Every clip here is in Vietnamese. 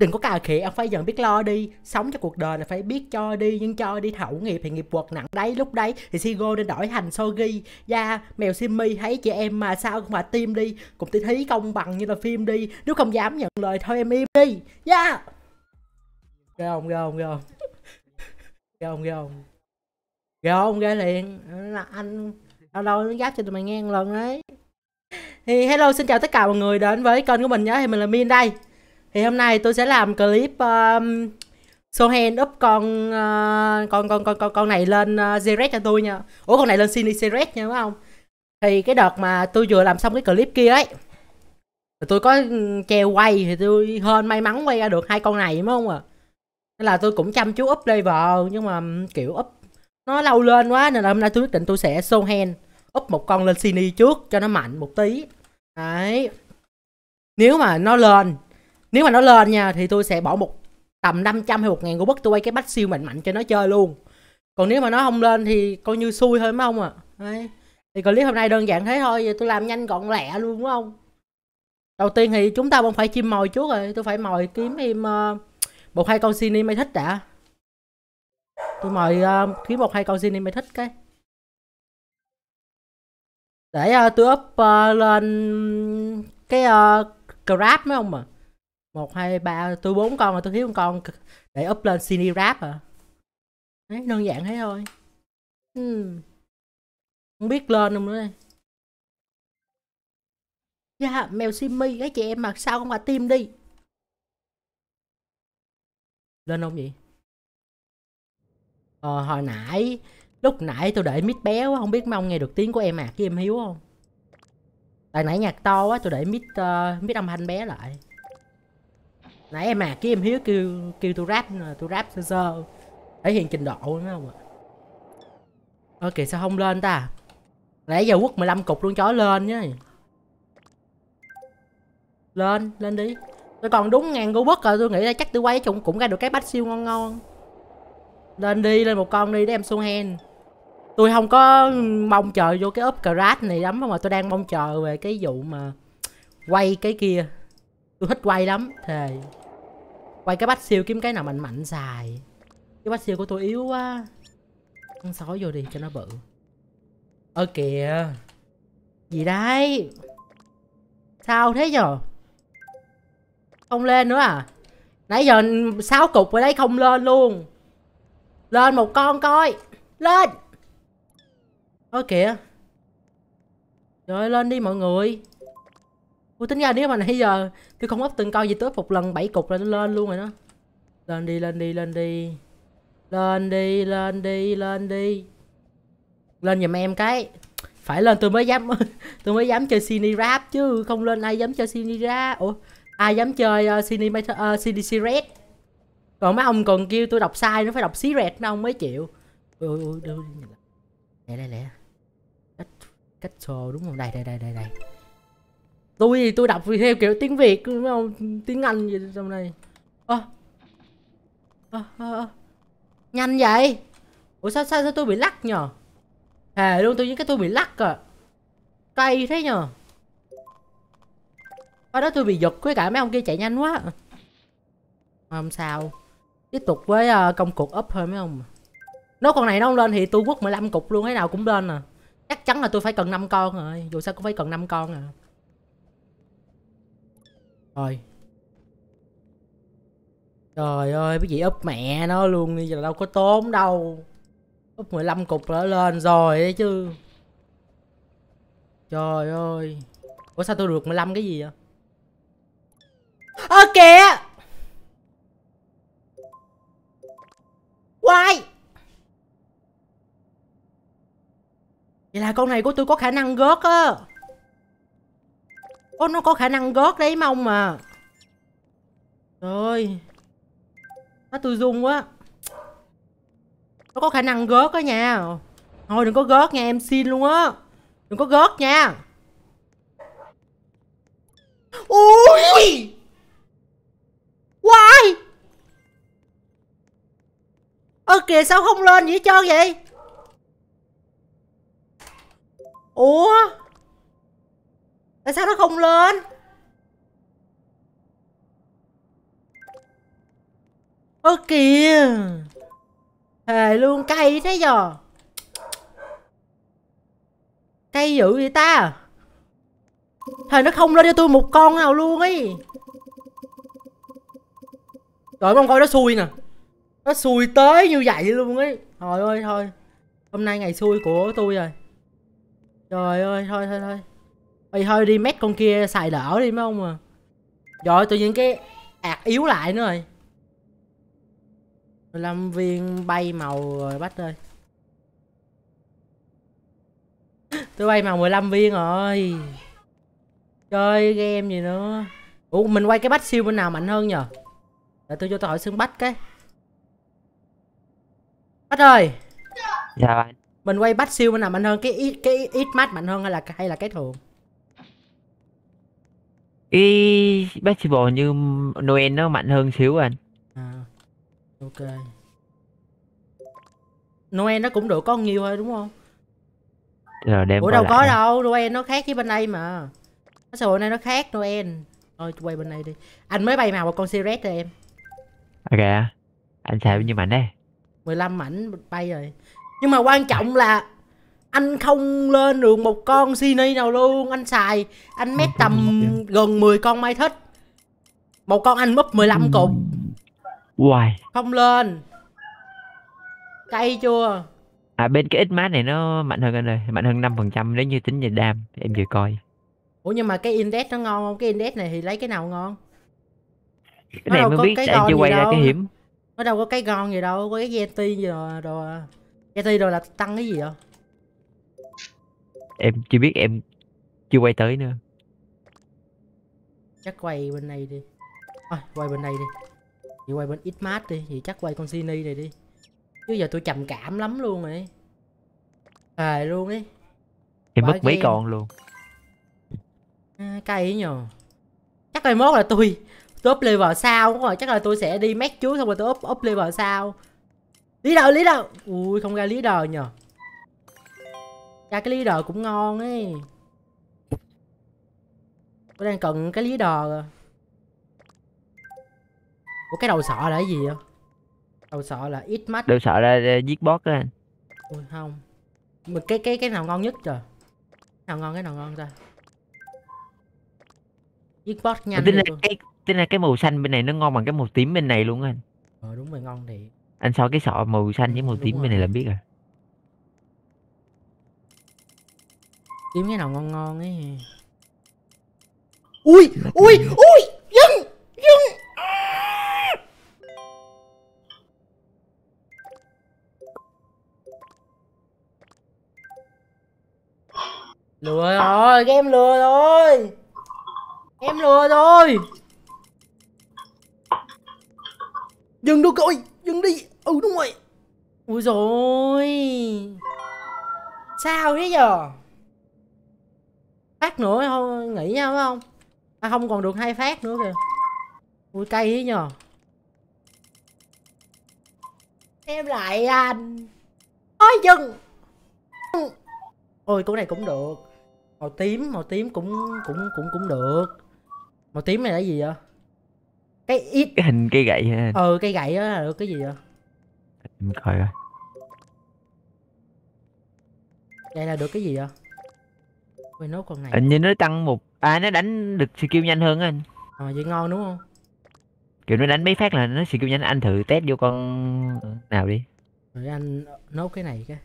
đừng có cà khịa em phải dần biết lo đi sống cho cuộc đời là phải biết cho đi nhưng cho đi thẩu nghiệp thì nghiệp quật nặng đấy lúc đấy thì Sigo nên đổi thành Sogi da dạ, mèo Simi thấy chị em mà sao không mà tim đi cũng thấy công bằng như là phim đi nếu không dám nhận lời thôi em im đi da dạ. yeah. ghê không ghê không ghê không ghê không ghê không ghê không ghê liền là anh đâu đâu nó giáp cho tụi mày nghe một lần đấy thì hello xin chào tất cả mọi người đến với kênh của mình nhé thì mình là Min đây thì hôm nay tôi sẽ làm clip um, hand up con uh, con con con con con này lên uh, cho tôi nha ủa con này lên Cine Zeret nha đúng không thì cái đợt mà tôi vừa làm xong cái clip kia ấy tôi có ừ, treo quay thì tôi hơn may mắn quay ra được hai con này đúng không à nên là tôi cũng chăm chú up level nhưng mà ừ, kiểu up nó lâu lên quá nên là hôm nay tôi quyết định tôi sẽ hand up một con lên Cine trước cho nó mạnh một tí đấy nếu mà nó lên nếu mà nó lên nha thì tôi sẽ bỏ một tầm 500 hay một ngàn của bất tôi quay cái bách siêu mạnh mạnh cho nó chơi luôn còn nếu mà nó không lên thì coi như xui thôi mấy ông à thì clip hôm nay đơn giản thế thôi tôi làm nhanh gọn lẹ luôn đúng không đầu tiên thì chúng ta vẫn phải chim mồi trước rồi tôi phải mồi kiếm em uh, ờ, một hai con cine mày thích đã tôi mời uh, ờ, kiếm một hai con cine mày thích cái để uh, tôi up uh, lên cái uh, grab mấy ông mà một hai ba tôi bốn con mà tôi thiếu một con để up lên cine rap à đấy đơn giản thế thôi hmm. không biết lên không nữa đây yeah, dạ, mèo simi cái chị em mặc sao không mà tim đi lên không vậy ờ hồi nãy lúc nãy tôi để mít bé quá không biết mong nghe được tiếng của em à với em hiếu không tại nãy nhạc to quá tôi để mít uh, mít âm thanh bé lại nãy em à cái em hiếu kêu kêu tôi rap tôi rap sơ sơ thể hiện trình độ đúng không ạ ok sao không lên ta nãy giờ quất 15 cục luôn chó lên nhá lên lên đi tôi còn đúng ngàn go bất rồi à, tôi nghĩ là chắc tôi quay chung cũng ra được cái bát siêu ngon ngon lên đi lên một con đi để em xuống hen tôi không có mong chờ vô cái ốp crash này lắm mà tôi đang mong chờ về cái vụ mà quay cái kia tôi thích quay lắm thề quay cái bát siêu kiếm cái nào mạnh mạnh dài cái bát siêu của tôi yếu quá con sói vô đi cho nó bự ơ kìa gì đấy sao thế nhờ không lên nữa à nãy giờ sáu cục ở đấy không lên luôn lên một con coi lên ơ kìa rồi lên đi mọi người Ủa tính ra nếu mà nãy giờ tôi không ấp từng coi gì tới phục lần 7 cục là nó lên luôn rồi đó. Lên đi, lên đi, lên đi. Lên đi, lên đi, lên đi. Lên giùm em cái. Phải lên tôi mới dám tôi mới dám chơi Cine Rap chứ không lên ai dám chơi Cine Rap. Ủa ai dám chơi uh, Cine uh, CDC Red. Còn mấy ông còn kêu tôi đọc sai nó phải đọc xí rẹt nó ông mới chịu. Ôi ôi lẹ lẹ lẹ. Cách cách sồ đúng không? Đây đây đây đây đây tôi thì tôi đọc theo kiểu tiếng việt mấy ông tiếng anh gì trong này ơ à. à, nhanh vậy ủa sao sao, sao tôi bị lắc nhờ hề luôn tôi với cái tôi bị lắc à cay thế nhờ ở đó tôi bị giật với cả mấy ông kia chạy nhanh quá không sao tiếp tục với ờ, công cuộc up thôi mấy ông nếu con này nó không lên thì tôi quất 15 cục luôn thế nào cũng lên à chắc chắn là tôi phải cần 5 con rồi dù sao cũng phải cần 5 con à thôi trời ơi cái gì úp mẹ nó luôn đi giờ đâu có tốn đâu úp 15 cục đã lên rồi đấy chứ trời ơi ủa sao tôi được 15 cái gì vậy ơ à, kìa Why? Vậy là con này của tôi có khả năng gớt á Ô nó có khả năng gót đấy mong mà trời, nó tôi dung quá Nó có khả năng gót đó nha Thôi đừng có gót nha em xin luôn á Đừng có gót nha Ui Why Ơ kìa sao không lên vậy cho vậy Ủa Tại sao nó không lên Ơ kìa Hề luôn cay thế giờ Cay dữ vậy ta Thầy nó không lên cho tôi một con nào luôn ấy Trời mong coi nó xui nè Nó xui tới như vậy luôn ấy Thôi ơi thôi Hôm nay ngày xui của tôi rồi Trời ơi thôi thôi thôi Ê thôi đi mét con kia xài đỡ đi mấy ông à Rồi tự nhiên cái ạt yếu lại nữa rồi 15 viên bay màu rồi bách ơi Tôi bay màu 15 viên rồi Chơi game gì nữa Ủa mình quay cái bách siêu bên nào mạnh hơn nhờ Để tôi cho tôi hỏi xương bách cái Bách ơi Dạ Mình quay bách siêu bên nào mạnh hơn cái ít cái ít mát mạnh hơn hay là hay là cái thường cái basketball như Noel nó mạnh hơn xíu anh à ok Noel nó cũng được có nhiều thôi đúng không rồi ờ, đem Ủa đâu có đâu Noel nó khác với bên đây mà nó xã hội này nó khác Noel thôi quay bên đây đi anh mới bay màu một con Sirius rồi em ok anh xài bao nhiêu mảnh đây 15 mảnh bay rồi nhưng mà quan trọng là anh không lên được một con cine nào luôn anh xài anh mét tầm gần 10 con mai thích một con anh múp 15 ừ. cục Hoài Không lên Cay chưa À bên cái ít mát này nó mạnh hơn anh ơi Mạnh hơn 5% nếu như tính về đam Em vừa coi Ủa nhưng mà cái index nó ngon không? Cái index này thì lấy cái nào ngon? Cái nó này mới biết tại chưa quay ra đâu. cái hiểm Nó đâu có cái ngon gì đâu Có cái Yeti gì rồi, rồi Yeti rồi là tăng cái gì vậy? em chưa biết em chưa quay tới nữa chắc quay bên này đi à, quay bên này đi vậy quay bên ít mát đi vậy chắc quay con Sini này đi chứ giờ tôi trầm cảm lắm luôn rồi à luôn ấy em mất mấy con luôn à, cay nhờ chắc là mốt là tôi tôi up level sao rồi chắc là tôi sẽ đi mét trước xong rồi tôi up up level sao lý đâu lý đâu ui không ra lý đâu nhờ ra cái leader cũng ngon ấy tôi đang cần cái leader rồi Ủa cái đầu sọ là cái gì vậy? Đầu sọ là ít mắt. Đầu sọ là giết boss á anh. Ui không. Mà cái cái cái nào ngon nhất trời. Cái nào ngon cái nào ngon ta. Giết boss nhanh. Tính là cái tính là cái màu xanh bên này nó ngon bằng cái màu tím bên này luôn anh. Ờ đúng rồi ngon thì. Anh so cái sọ màu xanh với ừ, màu đúng tím rồi. bên này là biết rồi. kiếm cái nào ngon ngon ấy ui ui ui dừng dừng lừa rồi game lừa rồi em lừa rồi dừng đâu coi dừng đi ừ đúng rồi ui rồi sao thế giờ phát nữa không nghỉ nha phải không à không còn được hai phát nữa kìa ui cay ấy nhờ em lại anh nói dừng ôi cái này cũng được màu tím màu tím cũng cũng cũng cũng được màu tím này là gì vậy cái ít cái hình cây gậy ha ừ cây gậy đó là được cái gì vậy em coi coi đây là được cái gì vậy Ui, nốt con này. Hình như nó tăng một à nó đánh được skill nhanh hơn anh. Ờ à, vậy ngon đúng không? Kiểu nó đánh mấy phát là nó skill nhanh anh thử test vô con nào đi. Rồi anh nốt cái này cái.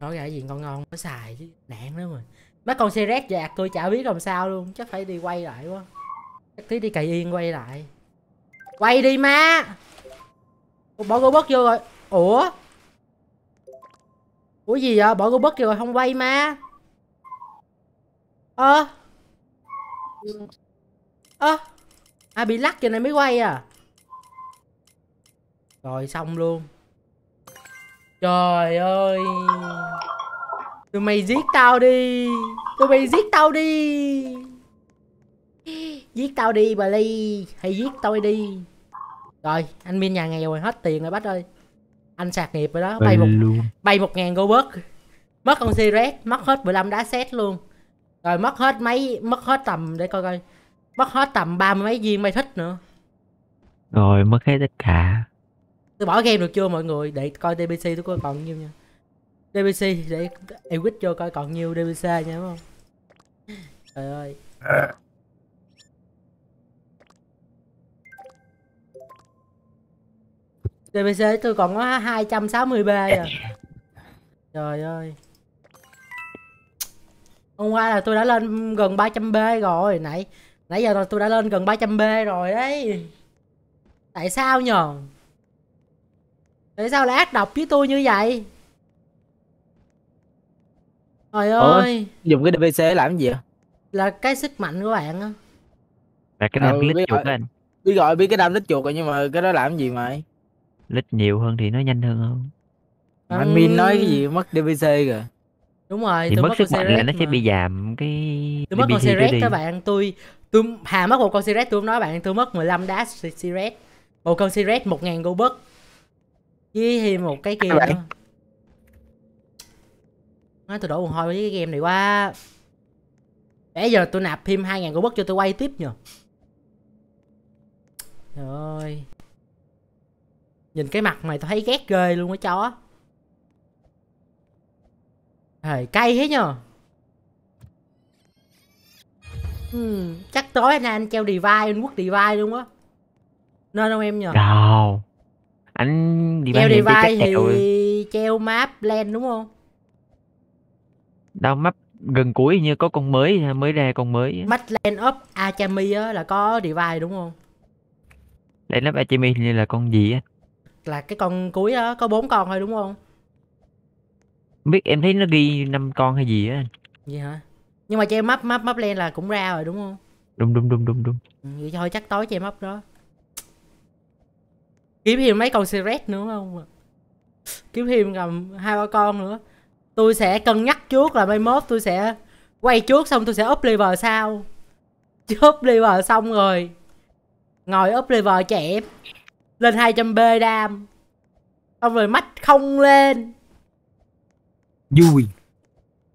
Nói ra gì con ngon nó xài chứ nạn nữa mà. Mấy con Serac dạt tôi chả biết làm sao luôn, chắc phải đi quay lại quá. Chắc tí đi cày yên quay lại. Quay đi má Ủa, bỏ robot vô rồi. Ủa? Ủa gì vậy? Bỏ robot vô rồi không quay má ơ ừ. ơ à bị lắc giờ này mới quay à rồi xong luôn trời ơi tụi mày giết tao đi tụi mày giết tao đi giết tao đi bà ly hay giết tôi đi rồi anh minh nhà nghèo rồi hết tiền rồi bác ơi anh sạc nghiệp rồi đó bay một bay một ngàn go bớt mất con si mất hết 15 đá xét luôn rồi mất hết mấy mất hết tầm để coi coi. Mất hết tầm ba mấy viên bay thích nữa. Rồi mất hết tất cả. Tôi bỏ game được chưa mọi người? Để coi DPC tôi coi còn nhiêu nha. DPC để em cho coi còn nhiêu DPC nha đúng không? Trời ơi. DPC tôi còn có 263 rồi. À. Trời ơi hôm qua là tôi đã lên gần 300 b rồi nãy nãy giờ là tôi đã lên gần 300 b rồi đấy tại sao nhờ tại sao lại ác độc với tôi như vậy trời ơi dùng cái dpc làm gì vậy là cái sức mạnh của bạn á là cái đam ừ, lít chuột anh biết gọi biết cái đam lít chuột rồi nhưng mà cái đó làm gì mày lít nhiều hơn thì nó nhanh hơn không anh min nói cái gì mất dpc rồi đúng rồi thì tôi mất, sức mạnh là nó sẽ bị giảm cái tôi mất BBC con Siret các bạn tôi tôi hà mất một con Siret tôi nói bạn tôi mất 15 đá Siret một con Siret 1000 Goldberg với thêm một cái kia nữa nói tôi đổ mồ hôi với cái game này quá để giờ tôi nạp thêm 2.000 Goldberg cho tôi quay tiếp nhờ Trời ơi Nhìn cái mặt mày tôi thấy ghét ghê luôn á chó Thời cay thế nhờ hmm, Chắc tối anh anh treo device Anh quất device luôn á Nên không em nhờ Đâu Anh device Treo device thì rồi. treo map lên đúng không Đâu map gần cuối như có con mới mới ra con mới Map lên up Akami á là có device đúng không lên up Akami như là con gì á Là cái con cuối á có bốn con thôi đúng không biết em thấy nó ghi năm con hay gì á Gì hả nhưng mà che map map map lên là cũng ra rồi đúng không đúng đúng đúng đúng đúng ừ, vậy thôi chắc tối che map đó kiếm thêm mấy con Siret nữa không kiếm thêm gầm hai ba con nữa tôi sẽ cân nhắc trước là mai mốt tôi sẽ quay trước xong tôi sẽ up lever sau chứ up lever xong rồi ngồi up lever chẹp lên 200 b đam xong rồi mắt không lên vui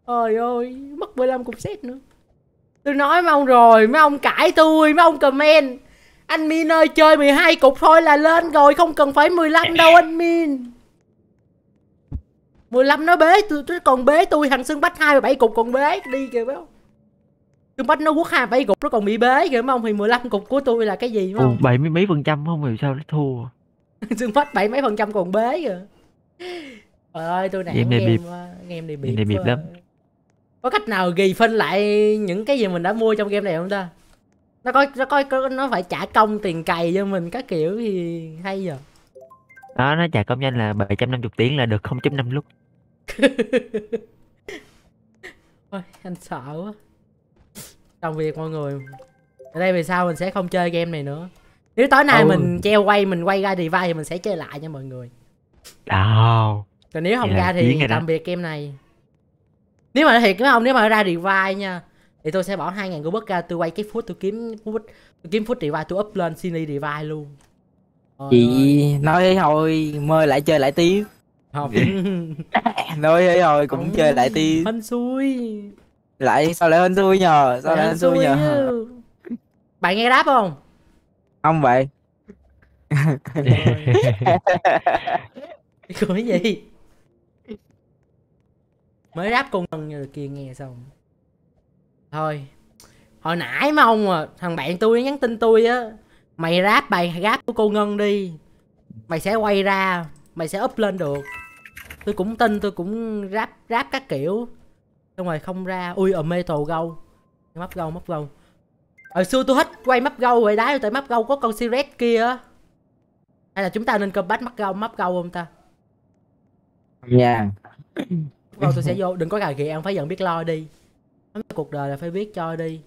trời ơi mất 15 cục set nữa tôi nói mấy ông rồi mấy ông cãi tôi mấy ông comment anh min ơi chơi 12 cục thôi là lên rồi không cần phải 15 đâu anh min 15 nó bế tôi, tôi còn bế tôi thằng xương bách 27 cục còn bế đi kìa mấy ông xương bách nó quốc 27 cục nó còn bị bế kìa mấy ông thì 15 cục của tôi là cái gì mấy ông bảy mấy phần trăm không hiểu sao nó thua xương bách bảy mấy phần trăm còn bế kìa Trời ơi tôi nản game này game này bịp, game này bịp lắm. Có cách nào ghi phân lại những cái gì mình đã mua trong game này không ta? Nó có nó có nó phải trả công tiền cày cho mình các kiểu thì hay giờ. Đó nó trả công nhanh là 750 tiếng là được 0.5 lúc. Ôi, anh sợ quá. Trong việc mọi người. Ở đây vì sao mình sẽ không chơi game này nữa. Nếu tối nay ừ. mình treo quay mình quay ra device thì mình sẽ chơi lại nha mọi người. đâu còn nếu không ra thì tạm biệt game này nếu mà thiệt với ông nếu mà ra revive nha thì tôi sẽ bỏ 2.000 của bất ra tôi quay cái phút tôi kiếm phút tôi kiếm phút revive tôi up lên cine revive luôn Ôi chị ơi. nói thôi mời lại chơi lại tiếp không nói thế rồi cũng không. chơi lại tiếp hên xui lại sao lại hên xui nhờ sao lại hên xui nhờ bạn nghe đáp không không vậy cười gì mới ráp con ngân như kia nghe xong thôi hồi nãy mà ông à thằng bạn tôi nhắn tin tôi á mày ráp bài ráp của cô ngân đi mày sẽ quay ra mày sẽ up lên được tôi cũng tin tôi cũng ráp ráp các kiểu xong rồi không ra ui ở metal gâu map gâu map gâu hồi xưa tôi hết quay map gâu vậy đá tại map gâu có con siret kia á hay là chúng ta nên cơ combat map gâu map gâu không ta nha dạ. yeah lúc đầu tôi sẽ vô đừng có gà ghì ăn phải dần biết lo đi cuộc đời là phải biết cho đi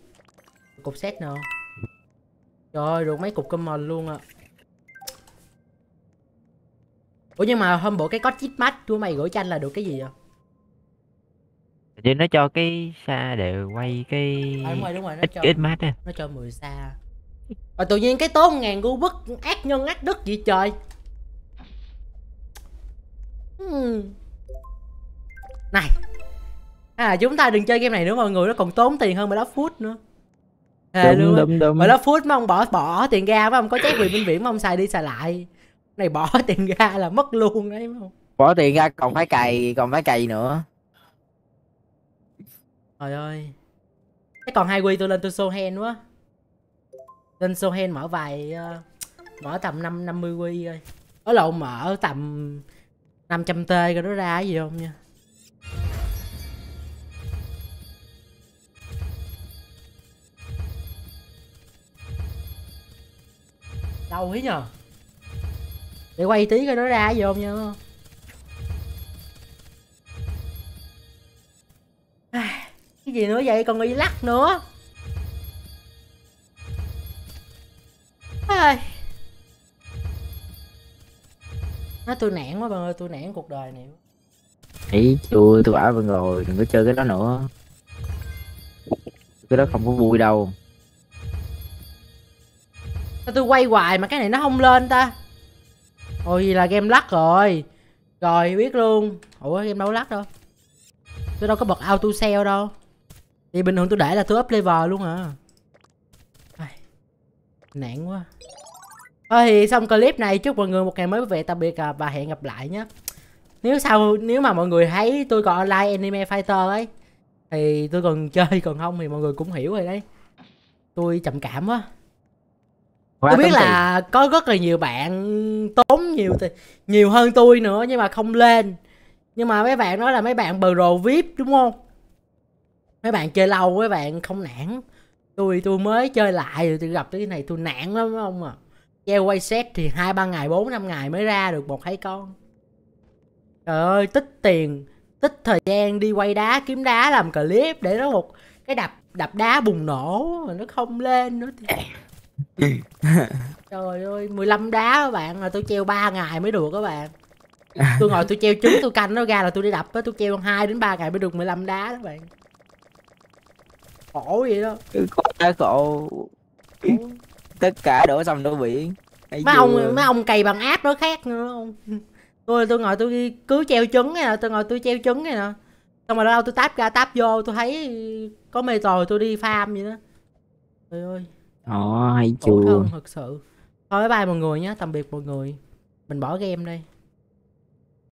cục xét nè trời ơi được mấy cục comment luôn à ủa nhưng mà hôm bữa cái có chip mắt của mày gửi cho anh là được cái gì vậy thì nó cho cái xa để quay cái à, đúng rồi, đúng rồi. ít, cho, ít mát á nó cho mười xa và tự nhiên cái tốn ngàn ngu bức ác nhân ác đức vậy trời hmm. Này À chúng ta đừng chơi game này nữa mọi người Nó còn tốn tiền hơn 15 phút nữa Hề à, đúng, luôn đúng, đúng. phút mà ông bỏ bỏ tiền ra mà ông có trái quyền bên biển mà ông xài đi xài lại Này bỏ tiền ra là mất luôn đấy không Bỏ tiền ra còn phải cày Còn phải cày nữa Trời ơi Thế còn hai quy tôi lên tôi show hen quá Lên show hen mở vài ờ, Mở tầm năm năm mươi quy thôi Ở lộn mở tầm 500 t cái đó ra gì không nha Đâu ấy nhờ Để quay tí coi nó ra vô không nha Cái gì nữa vậy còn y lắc nữa à. Nó tôi nản quá bạn ơi tôi nản cuộc đời này Ý tôi tôi bảo bạn rồi đừng có chơi cái đó nữa Cái đó không có vui đâu Sao tôi quay hoài mà cái này nó không lên ta Ôi là game lắc rồi Rồi biết luôn Ủa game đâu lắc đâu Tôi đâu có bật auto sell đâu Thì bình thường tôi để là tôi up level luôn à Nạn quá Thôi thì xong clip này chúc mọi người một ngày mới vui vẻ tạm biệt à, và hẹn gặp lại nhé Nếu sau nếu mà mọi người thấy tôi còn online anime fighter ấy Thì tôi còn chơi còn không thì mọi người cũng hiểu rồi đấy Tôi chậm cảm quá Quá tôi biết là có rất là nhiều bạn tốn nhiều nhiều hơn tôi nữa nhưng mà không lên nhưng mà mấy bạn nói là mấy bạn bờ rồ vip đúng không mấy bạn chơi lâu mấy bạn không nản tôi tôi mới chơi lại rồi tôi gặp cái này tôi nản lắm ông à treo quay set thì hai ba ngày bốn năm ngày mới ra được một hai con trời ơi tích tiền tích thời gian đi quay đá kiếm đá làm clip để nó một cái đập đập đá bùng nổ mà nó không lên nữa thì... Trời ơi, 15 đá các bạn, rồi tôi treo 3 ngày mới được các bạn à. Tôi ngồi tôi treo trứng, tôi canh nó ra là tôi đi đập á, tôi treo 2 đến 3 ngày mới được 15 đá các bạn Khổ vậy đó Quá khổ Tất cả đổ xong đổ biển mấy Mấy ông, mấy ông cày bằng áp nó khác nữa không Tôi tôi ngồi tôi cứ treo trứng này nè, tôi ngồi tôi treo trứng này nè Xong rồi đâu tôi táp ra táp vô, tôi thấy có mê rồi tôi đi farm vậy đó Trời ơi Ồ, hay chùa. Khổ thật sự. Thôi bye bye mọi người nhé, tạm biệt mọi người. Mình bỏ game đây.